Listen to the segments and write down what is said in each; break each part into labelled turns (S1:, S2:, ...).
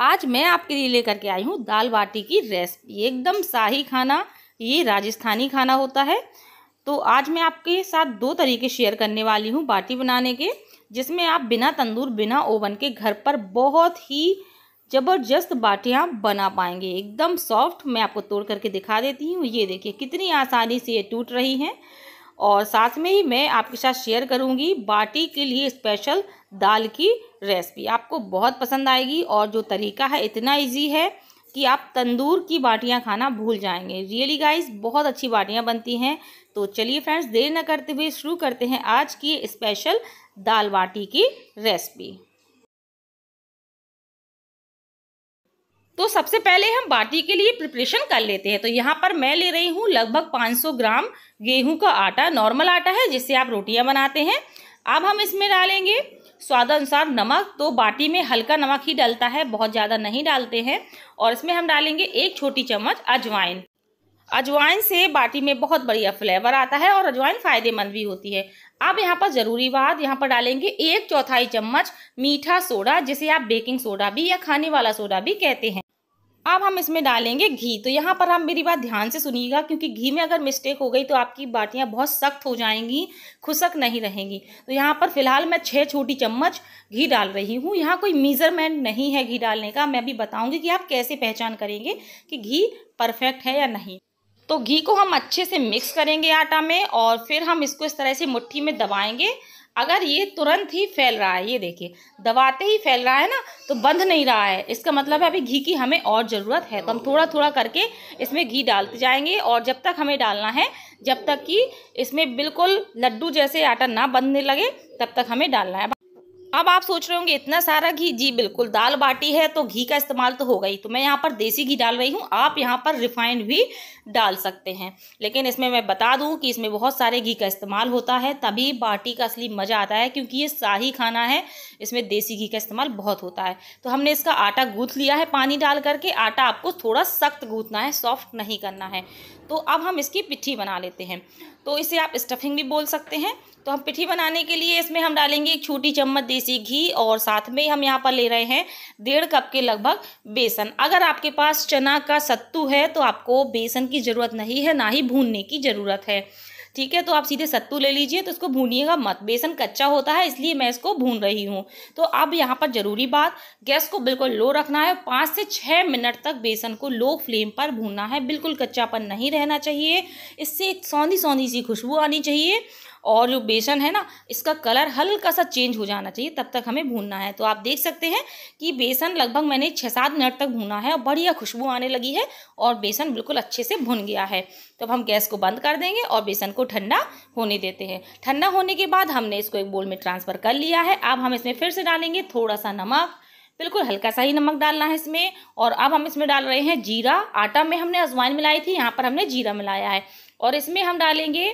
S1: आज मैं आपके लिए लेकर के आई हूँ दाल बाटी की रेसिपी एकदम शाही खाना ये राजस्थानी खाना होता है तो आज मैं आपके साथ दो तरीके शेयर करने वाली हूँ बाटी बनाने के जिसमें आप बिना तंदूर बिना ओवन के घर पर बहुत ही ज़बरदस्त बाटियाँ बना पाएंगे एकदम सॉफ्ट मैं आपको तोड़ करके दिखा देती हूँ ये देखिए कितनी आसानी से ये टूट रही हैं और साथ में ही मैं आपके साथ शेयर करूँगी बाटी के लिए स्पेशल दाल की रेसिपी आपको बहुत पसंद आएगी और जो तरीका है इतना इजी है कि आप तंदूर की बाटियां खाना भूल जाएंगे रियली गाइस बहुत अच्छी बाटियां बनती हैं तो चलिए फ्रेंड्स देर न करते हुए शुरू करते हैं आज की स्पेशल दाल बाटी की रेसिपी तो सबसे पहले हम बाटी के लिए प्रिपरेशन कर लेते हैं तो यहाँ पर मैं ले रही हूँ लगभग 500 ग्राम गेहूं का आटा नॉर्मल आटा है जिससे आप रोटियाँ बनाते हैं अब हम इसमें डालेंगे स्वादानुसार नमक तो बाटी में हल्का नमक ही डलता है बहुत ज़्यादा नहीं डालते हैं और इसमें हम डालेंगे एक छोटी चम्मच अजवाइन अजवाइन से बाटी में बहुत बढ़िया फ्लेवर आता है और अजवाइन फ़ायदेमंद भी होती है अब यहाँ पर ज़रूरी बात यहाँ पर डालेंगे एक चौथाई चम्मच मीठा सोडा जिसे आप बेकिंग सोडा भी या खाने वाला सोडा भी कहते हैं अब हम इसमें डालेंगे घी तो यहाँ पर हम मेरी बात ध्यान से सुनिएगा क्योंकि घी में अगर मिस्टेक हो गई तो आपकी बाटियाँ बहुत सख्त हो जाएंगी खुशक नहीं रहेंगी तो यहाँ पर फिलहाल मैं छः छोटी चम्मच घी डाल रही हूँ यहाँ कोई मीज़रमेंट नहीं है घी डालने का मैं भी बताऊँगी कि आप कैसे पहचान करेंगे कि घी परफेक्ट है या नहीं तो घी को हम अच्छे से मिक्स करेंगे आटा में और फिर हम इसको इस तरह से मुट्ठी में दबाएंगे अगर ये तुरंत ही फैल रहा है ये देखिए दबाते ही फैल रहा है ना तो बंध नहीं रहा है इसका मतलब है अभी घी की हमें और ज़रूरत है तो हम थोड़ा थोड़ा करके इसमें घी डालते जाएंगे और जब तक हमें डालना है जब तक कि इसमें बिल्कुल लड्डू जैसे आटा ना बंधने लगे तब तक हमें डालना है अब आप सोच रहे होंगे इतना सारा घी जी बिल्कुल दाल बाटी है तो घी का इस्तेमाल तो होगा ही तो मैं यहाँ पर देसी घी डाल रही हूँ आप यहाँ पर रिफाइंड भी डाल सकते हैं लेकिन इसमें मैं बता दूँ कि इसमें बहुत सारे घी का इस्तेमाल होता है तभी बाटी का असली मज़ा आता है क्योंकि ये शाही खाना है इसमें देसी घी का इस्तेमाल बहुत होता है तो हमने इसका आटा गूँथ लिया है पानी डाल करके आटा आपको थोड़ा सख्त गूँथना है सॉफ्ट नहीं करना है तो अब हम इसकी पिट्ठी बना लेते हैं तो इसे आप स्टफिंग भी बोल सकते हैं तो हम पिट्ठी बनाने के लिए इसमें हम डालेंगे एक छोटी चम्मच देसी घी और साथ में हम यहाँ पर ले रहे हैं डेढ़ कप के लगभग बेसन अगर आपके पास चना का सत्तू है तो आपको बेसन की ज़रूरत नहीं है ना ही भूनने की ज़रूरत है ठीक है तो आप सीधे सत्तू ले लीजिए तो इसको भूनिएगा मत बेसन कच्चा होता है इसलिए मैं इसको भून रही हूँ तो अब यहाँ पर ज़रूरी बात गैस को बिल्कुल लो रखना है पाँच से छः मिनट तक बेसन को लो फ्लेम पर भूनना है बिल्कुल कच्चापन नहीं रहना चाहिए इससे एक सौंधी सौंधी सी खुशबू आनी चाहिए और जो बेसन है ना इसका कलर हल्का सा चेंज हो जाना चाहिए तब तक हमें भूनना है तो आप देख सकते हैं कि बेसन लगभग मैंने छः सात मिनट तक भूना है और बढ़िया खुशबू आने लगी है और बेसन बिल्कुल अच्छे से भुन गया है तो अब हम गैस को बंद कर देंगे और बेसन को ठंडा होने देते हैं ठंडा होने के बाद हमने इसको एक बोल में ट्रांसफ़र कर लिया है अब हम इसमें फिर से डालेंगे थोड़ा सा नमक बिल्कुल हल्का सा ही नमक डालना है इसमें और अब हम इसमें डाल रहे हैं जीरा आटा में हमने अजवाइन मिलाई थी यहाँ पर हमने जीरा मिलाया है और इसमें हम डालेंगे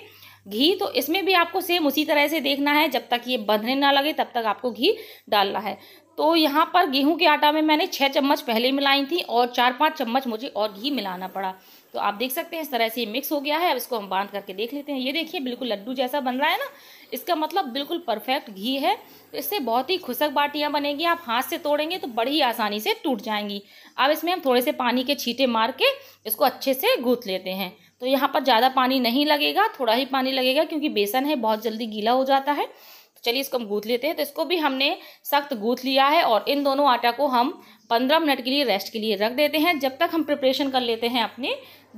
S1: घी तो इसमें भी आपको सेम उसी तरह से देखना है जब तक ये बंधने ना लगे तब तक आपको घी डालना है तो यहाँ पर गेहूं के आटा में मैंने छः चम्मच पहले मिलाई थी और चार पाँच चम्मच मुझे और घी मिलाना पड़ा तो आप देख सकते हैं इस तरह से ये मिक्स हो गया है अब इसको हम बांध करके देख लेते हैं ये देखिए बिल्कुल लड्डू जैसा बन रहा है ना इसका मतलब बिल्कुल परफेक्ट घी है तो इससे बहुत ही खुशक बाटियाँ बनेगी आप हाथ से तोड़ेंगे तो बड़ी आसानी से टूट जाएंगी अब इसमें हम थोड़े से पानी के छीटे मार के इसको अच्छे से गूँथ लेते हैं तो यहाँ पर ज़्यादा पानी नहीं लगेगा थोड़ा ही पानी लगेगा क्योंकि बेसन है बहुत जल्दी गीला हो जाता है तो चलिए इसको हम गूँथ लेते हैं तो इसको भी हमने सख्त गूँथ लिया है और इन दोनों आटा को हम पंद्रह मिनट के लिए रेस्ट के लिए रख देते हैं जब तक हम प्रिपरेशन कर लेते हैं अपने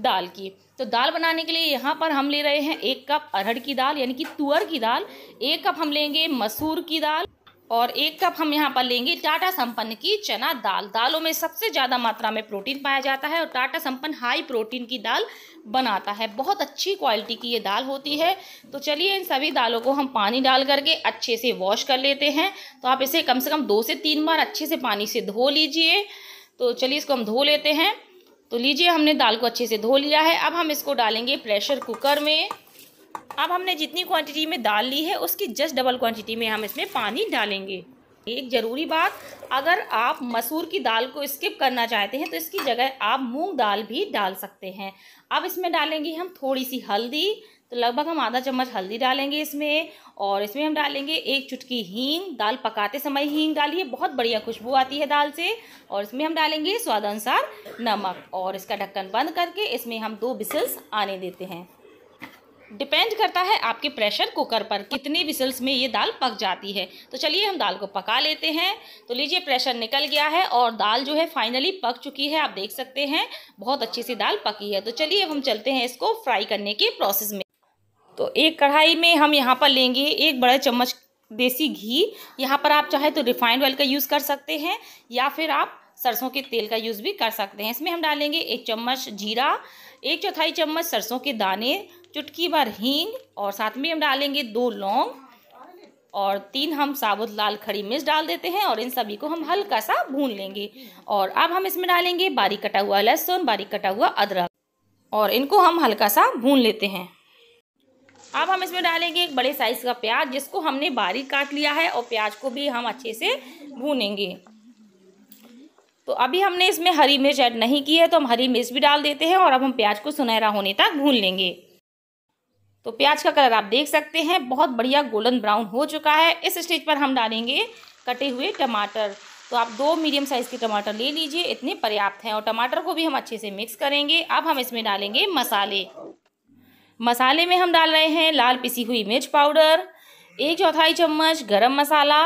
S1: दाल की तो दाल बनाने के लिए यहाँ पर हम ले रहे हैं एक कप अरहर की दाल यानी कि तुअर की दाल एक कप हम लेंगे मसूर की दाल और एक कप हम यहाँ पर लेंगे टाटा संपन्न की चना दाल दालों में सबसे ज़्यादा मात्रा में प्रोटीन पाया जाता है और टाटा संपन्न हाई प्रोटीन की दाल बनाता है बहुत अच्छी क्वालिटी की ये दाल होती है तो चलिए इन सभी दालों को हम पानी डाल करके अच्छे से वॉश कर लेते हैं तो आप इसे कम से कम दो से तीन बार अच्छे से पानी से धो लीजिए तो चलिए इसको हम धो लेते हैं तो लीजिए हमने दाल को अच्छे से धो लिया है अब हम इसको डालेंगे प्रेशर कुकर में अब हमने जितनी क्वांटिटी में दाल ली है उसकी जस्ट डबल क्वांटिटी में हम इसमें पानी डालेंगे एक ज़रूरी बात अगर आप मसूर की दाल को स्किप करना चाहते हैं तो इसकी जगह आप मूंग दाल भी डाल सकते हैं अब इसमें डालेंगे हम थोड़ी सी हल्दी तो लगभग हम आधा चम्मच हल्दी डालेंगे इसमें और इसमें हम डालेंगे एक चुटकी हींग दाल पकाते समय हींग डालिए बहुत बढ़िया खुशबू आती है दाल से और इसमें हम डालेंगे स्वाद नमक और इसका ढक्कन बंद करके इसमें हम दो बिसल्स आने देते हैं डिपेंड करता है आपके प्रेशर कुकर पर कितने विसल्स में ये दाल पक जाती है तो चलिए हम दाल को पका लेते हैं तो लीजिए प्रेशर निकल गया है और दाल जो है फाइनली पक चुकी है आप देख सकते हैं बहुत अच्छी सी दाल पकी है तो चलिए हम चलते हैं इसको फ्राई करने के प्रोसेस में तो एक कढ़ाई में हम यहाँ पर लेंगे एक बड़ा चम्मच देसी घी यहाँ पर आप चाहे तो रिफाइंड ऑयल का यूज़ कर सकते हैं या फिर आप सरसों के तेल का यूज़ भी कर सकते हैं इसमें हम डालेंगे एक चम्मच जीरा एक चौथाई चम्मच सरसों के दाने चुटकी भर हींग और साथ में हम डालेंगे दो लौंग और तीन हम साबुत लाल खड़ी मिर्च डाल देते हैं और इन सभी को हम हल्का सा भून लेंगे और अब हम इसमें डालेंगे बारीक कटा हुआ लहसुन बारीक कटा हुआ अदरक और इनको हम हल्का सा भून लेते हैं अब हम इसमें डालेंगे एक बड़े साइज़ का प्याज जिसको हमने बारीक काट लिया है और प्याज को भी हम अच्छे से भूनेंगे तो अभी हमने इसमें हरी मिर्च ऐड नहीं की है तो हम हरी मिर्च भी डाल देते हैं और अब हम प्याज को सुनहरा होने तक भून लेंगे तो प्याज का कलर आप देख सकते हैं बहुत बढ़िया गोल्डन ब्राउन हो चुका है इस स्टेज पर हम डालेंगे कटे हुए टमाटर तो आप दो मीडियम साइज़ के टमाटर ले लीजिए इतने पर्याप्त हैं और टमाटर को भी हम अच्छे से मिक्स करेंगे अब हम इसमें डालेंगे मसाले मसाले में हम डाल रहे हैं लाल पिसी हुई मिर्च पाउडर एक चौथाई चम्मच गरम मसाला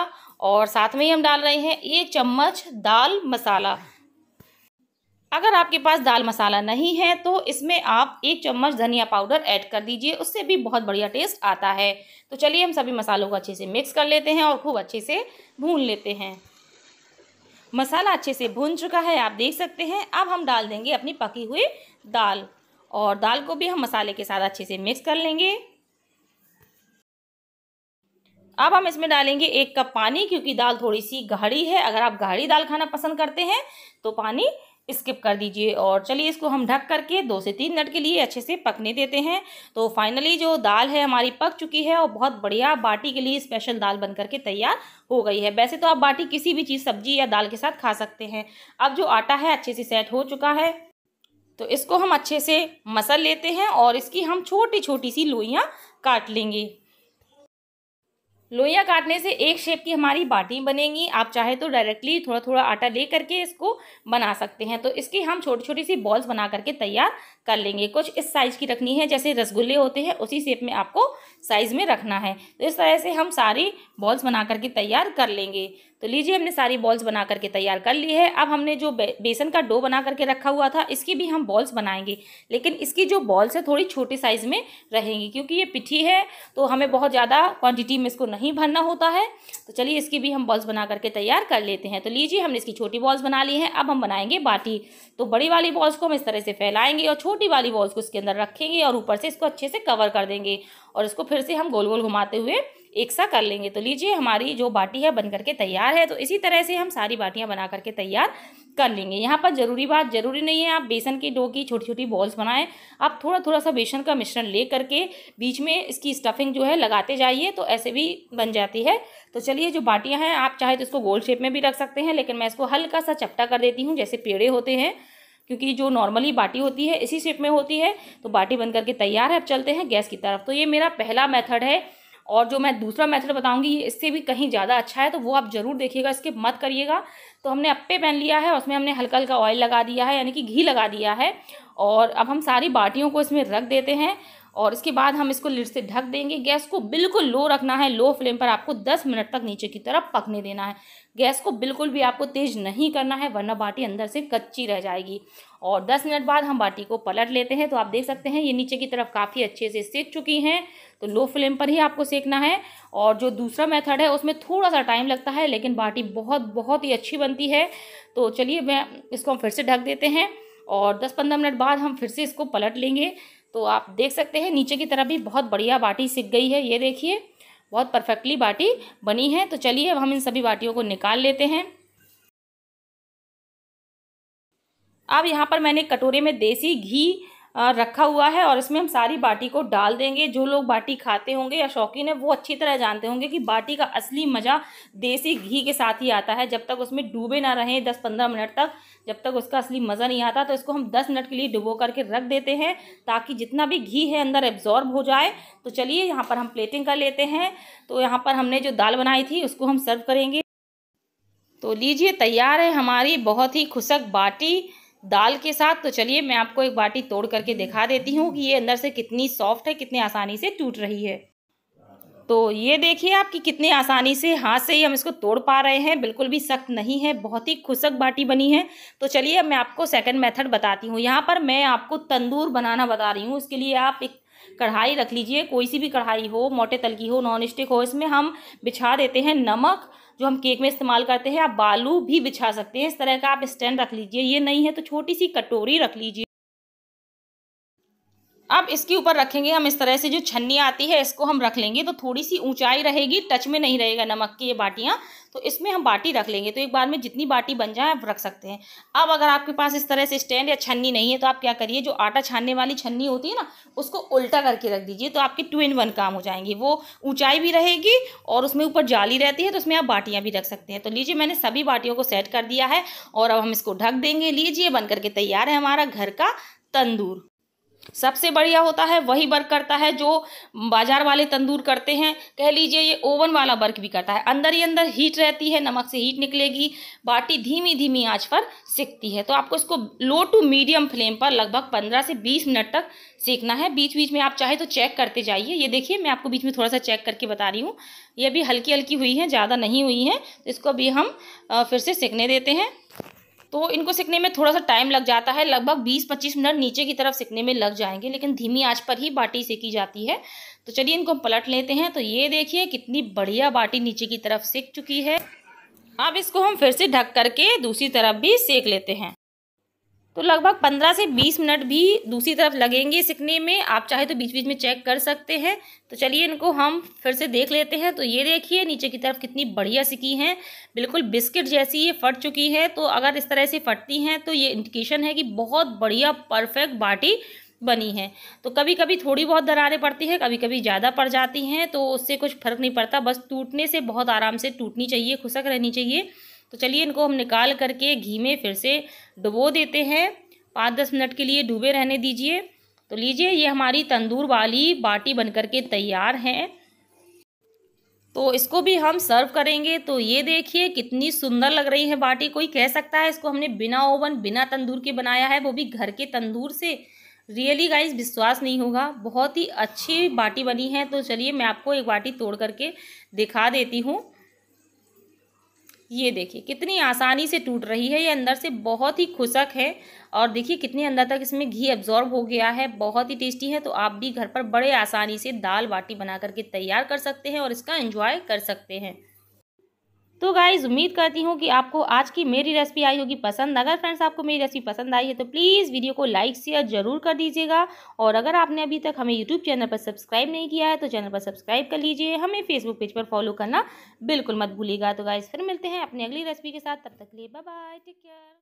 S1: और साथ में ही हम डाल रहे हैं एक चम्मच दाल मसाला अगर आपके पास दाल मसाला नहीं है तो इसमें आप एक चम्मच धनिया पाउडर ऐड कर दीजिए उससे भी बहुत बढ़िया टेस्ट आता है तो चलिए हम सभी मसालों को अच्छे से मिक्स कर लेते हैं और खूब अच्छे से भून लेते हैं मसाला अच्छे से भून चुका है आप देख सकते हैं अब हम डाल देंगे अपनी पकी हुई दाल और दाल को भी हम मसाले के साथ अच्छे से मिक्स कर लेंगे अब हम इसमें डालेंगे एक कप पानी क्योंकि दाल थोड़ी सी गाढ़ी है अगर आप गाढ़ी दाल खाना पसंद करते हैं तो पानी स्किप कर दीजिए और चलिए इसको हम ढक करके दो से तीन मिनट के लिए अच्छे से पकने देते हैं तो फाइनली जो दाल है हमारी पक चुकी है और बहुत बढ़िया बाटी के लिए स्पेशल दाल बन करके तैयार हो गई है वैसे तो आप बाटी किसी भी चीज़ सब्जी या दाल के साथ खा सकते हैं अब जो आटा है अच्छे से सेट हो चुका है तो इसको हम अच्छे से मसल लेते हैं और इसकी हम छोटी छोटी सी लोइयाँ काट लेंगे लोइयाँ काटने से एक शेप की हमारी बाटी बनेंगी आप चाहे तो डायरेक्टली थोड़ा थोड़ा आटा ले करके इसको बना सकते हैं तो इसकी हम छोटी छोटी सी बॉल्स बना करके तैयार कर लेंगे कुछ इस साइज़ की रखनी है जैसे रसगुल्ले होते हैं उसी शेप में आपको साइज़ में रखना है तो इस तरह से हम सारी बॉल्स बना करके तैयार कर लेंगे तो लीजिए हमने सारी बॉल्स बना करके तैयार कर ली है अब हमने जो बेसन का डो बना करके रखा हुआ था इसकी भी हम बॉल्स बनाएंगे लेकिन इसकी जो बॉल्स है थोड़ी छोटी साइज़ में रहेंगी क्योंकि ये पिठी है तो हमें बहुत ज़्यादा क्वांटिटी में इसको नहीं भरना होता है तो चलिए इसकी भी हम बॉल्स बना करके तैयार कर लेते हैं तो लीजिए हमने इसकी छोटी बॉल्स बना ली हैं अब हम बनाएंगे बाटी तो बड़ी वाली बॉल्स को हम इस तरह से फैलाएंगे और छोटी वाली बॉल्स को इसके अंदर रखेंगे और ऊपर से इसको अच्छे से कवर कर देंगे और इसको फिर से हम गोल गोल घुमाते हुए एक सा कर लेंगे तो लीजिए हमारी जो बाटी है बन करके तैयार है तो इसी तरह से हम सारी बाटियाँ बना करके तैयार कर लेंगे यहाँ पर ज़रूरी बात ज़रूरी नहीं है आप बेसन की डो की छोटी छोटी बॉल्स बनाएं आप थोड़ा थोड़ा सा बेसन का मिश्रण ले करके बीच में इसकी स्टफिंग जो है लगाते जाइए तो ऐसे भी बन जाती है तो चलिए जो बाटियाँ हैं आप चाहे तो इसको गोल शेप में भी रख सकते हैं लेकिन मैं इसको हल्का सा चपटा कर देती हूँ जैसे पेड़े होते हैं क्योंकि जो नॉर्मली बाटी होती है इसी शेप में होती है तो बाटी बन करके तैयार है अब चलते हैं गैस की तरफ तो ये मेरा पहला मेथड है और जो मैं दूसरा मेथड बताऊंगी ये इससे भी कहीं ज़्यादा अच्छा है तो वो आप ज़रूर देखिएगा इसके मत करिएगा तो हमने अप्पे पहन लिया है उसमें हमने हल्का हल्का ऑयल लगा दिया है यानी कि घी लगा दिया है और अब हम सारी बाटियों को इसमें रख देते हैं और इसके बाद हम इसको लिड से ढक देंगे गैस को बिल्कुल लो रखना है लो फ्लेम पर आपको दस मिनट तक नीचे की तरफ पकने देना है गैस को बिल्कुल भी आपको तेज़ नहीं करना है वरना बाटी अंदर से कच्ची रह जाएगी और 10 मिनट बाद हम बाटी को पलट लेते हैं तो आप देख सकते हैं ये नीचे की तरफ काफ़ी अच्छे से सेक चुकी हैं तो लो फ्लेम पर ही आपको सेकना है और जो दूसरा मेथड है उसमें थोड़ा सा टाइम लगता है लेकिन बाटी बहुत बहुत ही अच्छी बनती है तो चलिए मैं इसको हम फिर से ढक देते हैं और दस पंद्रह मिनट बाद हम फिर से इसको पलट लेंगे तो आप देख सकते हैं नीचे की तरफ भी बहुत बढ़िया बाटी सीख गई है ये देखिए बहुत परफेक्टली बाटी बनी है तो चलिए अब हम इन सभी बाटियों को निकाल लेते हैं अब यहाँ पर मैंने कटोरे में देसी घी रखा हुआ है और इसमें हम सारी बाटी को डाल देंगे जो लोग बाटी खाते होंगे या शौकीन है वो अच्छी तरह जानते होंगे कि बाटी का असली मज़ा देसी घी के साथ ही आता है जब तक उसमें डूबे ना रहें दस पंद्रह मिनट तक जब तक उसका असली मज़ा नहीं आता तो इसको हम दस मिनट के लिए डुबो करके रख देते हैं ताकि जितना भी घी है अंदर एब्जॉर्ब हो जाए तो चलिए यहाँ पर हम प्लेटिंग कर लेते हैं तो यहाँ पर हमने जो दाल बनाई थी उसको हम सर्व करेंगे तो लीजिए तैयार है हमारी बहुत ही खुशक बाटी दाल के साथ तो चलिए मैं आपको एक बाटी तोड़ करके दिखा देती हूँ कि ये अंदर से कितनी सॉफ्ट है कितनी आसानी से टूट रही है तो ये देखिए आप कि कितने आसानी से हाथ से ही हम इसको तोड़ पा रहे हैं बिल्कुल भी सख्त नहीं है बहुत ही खुशक बाटी बनी है तो चलिए अब मैं आपको सेकंड मेथड बताती हूँ यहाँ पर मैं आपको तंदूर बनाना बता रही हूँ इसके लिए आप एक कढ़ाई रख लीजिए कोई सी भी कढ़ाई हो मोटे तल की हो नॉन स्टिक हो इसमें हम बिछा देते हैं नमक जो हम केक में इस्तेमाल करते हैं आप बालू भी बिछा सकते हैं इस तरह का आप स्टैंड रख लीजिए ये नहीं है तो छोटी सी कटोरी रख लीजिए अब इसके ऊपर रखेंगे हम इस तरह से जो छन्नी आती है इसको हम रख लेंगे तो थोड़ी सी ऊंचाई रहेगी टच में नहीं रहेगा नमक की ये बाटियाँ तो इसमें हम बाटी रख लेंगे तो एक बार में जितनी बाटी बन जाए आप रख सकते हैं अब अगर आपके पास इस तरह से स्टैंड या छन्नी नहीं है तो आप क्या करिए जो आटा छानने वाली छन्नी होती है ना उसको उल्टा करके रख दीजिए तो आपकी टू इन वन काम हो जाएंगे वो ऊँचाई भी रहेगी और उसमें ऊपर जाली रहती है तो उसमें आप बाटियाँ भी रख सकते हैं तो लीजिए मैंने सभी बाटियों को सेट कर दिया है और अब हम इसको ढक देंगे लीजिए बन करके तैयार है हमारा घर का तंदूर सबसे बढ़िया होता है वही वर्क करता है जो बाजार वाले तंदूर करते हैं कह लीजिए ये ओवन वाला वर्क भी करता है अंदर ही अंदर हीट रहती है नमक से हीट निकलेगी बाटी धीमी धीमी आंच पर सिकती है तो आपको इसको लो टू मीडियम फ्लेम पर लगभग 15 से 20 मिनट तक सेकना है बीच बीच में आप चाहे तो चेक करते जाइए ये देखिए मैं आपको बीच में थोड़ा सा चेक करके बता रही हूँ ये भी हल्की हल्की हुई है ज़्यादा नहीं हुई है तो इसको अभी हम फिर से सेकने देते हैं तो इनको सीखने में थोड़ा सा टाइम लग जाता है लगभग 20-25 मिनट नीचे की तरफ सीखने में लग जाएंगे लेकिन धीमी आंच पर ही बाटी सेकी जाती है तो चलिए इनको पलट लेते हैं तो ये देखिए कितनी बढ़िया बाटी नीचे की तरफ सीख चुकी है अब इसको हम फिर से ढक करके दूसरी तरफ भी सेक लेते हैं तो लगभग 15 से 20 मिनट भी दूसरी तरफ लगेंगे सीखने में आप चाहे तो बीच बीच में चेक कर सकते हैं तो चलिए इनको हम फिर से देख लेते हैं तो ये देखिए नीचे की तरफ कितनी बढ़िया सिकी हैं बिल्कुल बिस्किट जैसी ये फट चुकी है तो अगर इस तरह से फटती हैं तो ये इंडिकेशन है कि बहुत बढ़िया परफेक्ट बाटी बनी है तो कभी कभी थोड़ी बहुत दरारें पड़ती हैं कभी कभी ज़्यादा पड़ जाती हैं तो उससे कुछ फर्क नहीं पड़ता बस टूटने से बहुत आराम से टूटनी चाहिए खुशक रहनी चाहिए तो चलिए इनको हम निकाल करके घी में फिर से डुबो देते हैं पाँच दस मिनट के लिए डूबे रहने दीजिए तो लीजिए ये हमारी तंदूर वाली बाटी बन करके तैयार हैं तो इसको भी हम सर्व करेंगे तो ये देखिए कितनी सुंदर लग रही है बाटी कोई कह सकता है इसको हमने बिना ओवन बिना तंदूर के बनाया है वो भी घर के तंदूर से रियली गाइस विश्वास नहीं होगा बहुत ही अच्छी बाटी बनी है तो चलिए मैं आपको एक बाटी तोड़ करके दिखा देती हूँ ये देखिए कितनी आसानी से टूट रही है ये अंदर से बहुत ही खुशक है और देखिए कितने अंदर तक इसमें घी एब्जॉर्ब हो गया है बहुत ही टेस्टी है तो आप भी घर पर बड़े आसानी से दाल बाटी बना करके तैयार कर सकते हैं और इसका एंजॉय कर सकते हैं तो गाइज़ उम्मीद करती हूँ कि आपको आज की मेरी रेसिपी आई होगी पसंद अगर फ्रेंड्स आपको मेरी रेसिपी पसंद आई है तो प्लीज़ वीडियो को लाइक शेयर जरूर कर दीजिएगा और अगर आपने अभी तक हमें यूट्यूब चैनल पर सब्सक्राइब नहीं किया है तो चैनल पर सब्सक्राइब कर लीजिए हमें फेसबुक पेज पर फॉलो करना बिल्कुल मत भूलिएगा तो गाइज़ फिर मिलते हैं अपनी अगली रेसिपी के साथ तब तक लिए बाय टेक केयर